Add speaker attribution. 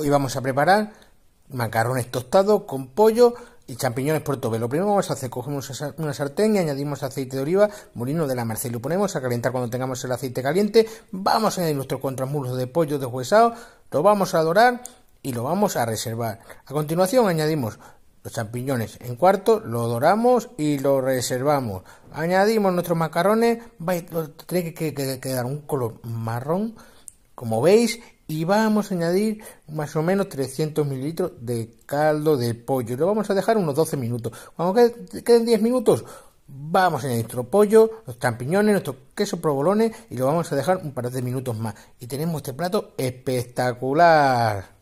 Speaker 1: Hoy vamos a preparar macarrones tostados con pollo y champiñones por portobello. Lo primero vamos a hacer, cogemos una sartén y añadimos aceite de oliva, molino de la merced. Lo ponemos a calentar cuando tengamos el aceite caliente. Vamos a añadir nuestro contramuros de pollo deshuesado, lo vamos a dorar y lo vamos a reservar. A continuación añadimos los champiñones en cuarto, lo doramos y lo reservamos. Añadimos nuestros macarrones, va, tiene que quedar un color marrón, como veis, y vamos a añadir más o menos 300 mililitros de caldo de pollo. Lo vamos a dejar unos 12 minutos. Cuando queden 10 minutos, vamos a añadir nuestro pollo, los champiñones, nuestro queso provolone y lo vamos a dejar un par de minutos más. Y tenemos este plato espectacular.